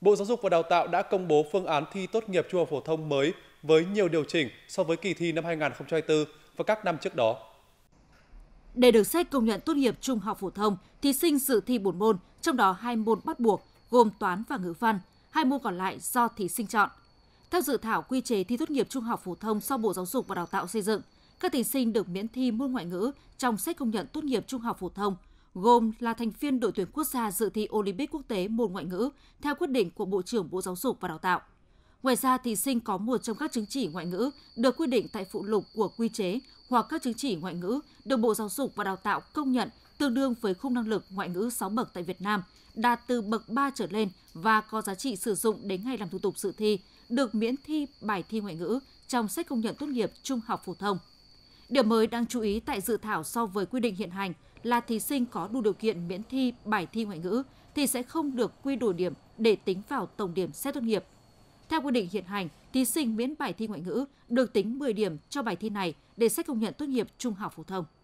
Bộ Giáo dục và Đào tạo đã công bố phương án thi tốt nghiệp trung học phổ thông mới với nhiều điều chỉnh so với kỳ thi năm 2024 và các năm trước đó. Để được xét công nhận tốt nghiệp trung học phổ thông, thí sinh dự thi 4 môn, trong đó hai môn bắt buộc gồm toán và ngữ văn, hai môn còn lại do thí sinh chọn. Theo dự thảo quy chế thi tốt nghiệp trung học phổ thông do Bộ Giáo dục và Đào tạo xây dựng, các thí sinh được miễn thi môn ngoại ngữ trong xét công nhận tốt nghiệp trung học phổ thông gồm là thành viên đội tuyển quốc gia dự thi Olympic quốc tế môn ngoại ngữ theo quyết định của Bộ trưởng Bộ Giáo dục và Đào tạo. Ngoài ra, thí sinh có một trong các chứng chỉ ngoại ngữ được quy định tại phụ lục của quy chế hoặc các chứng chỉ ngoại ngữ được Bộ Giáo dục và Đào tạo công nhận tương đương với khung năng lực ngoại ngữ 6 bậc tại Việt Nam, đạt từ bậc 3 trở lên và có giá trị sử dụng đến ngày làm thủ tục dự thi, được miễn thi bài thi ngoại ngữ trong sách công nhận tốt nghiệp trung học phổ thông. Điểm mới đang chú ý tại dự thảo so với quy định hiện hành là thí sinh có đủ điều kiện miễn thi bài thi ngoại ngữ thì sẽ không được quy đổi điểm để tính vào tổng điểm xét tốt nghiệp. Theo quy định hiện hành, thí sinh miễn bài thi ngoại ngữ được tính 10 điểm cho bài thi này để xét công nhận tốt nghiệp trung học phổ thông.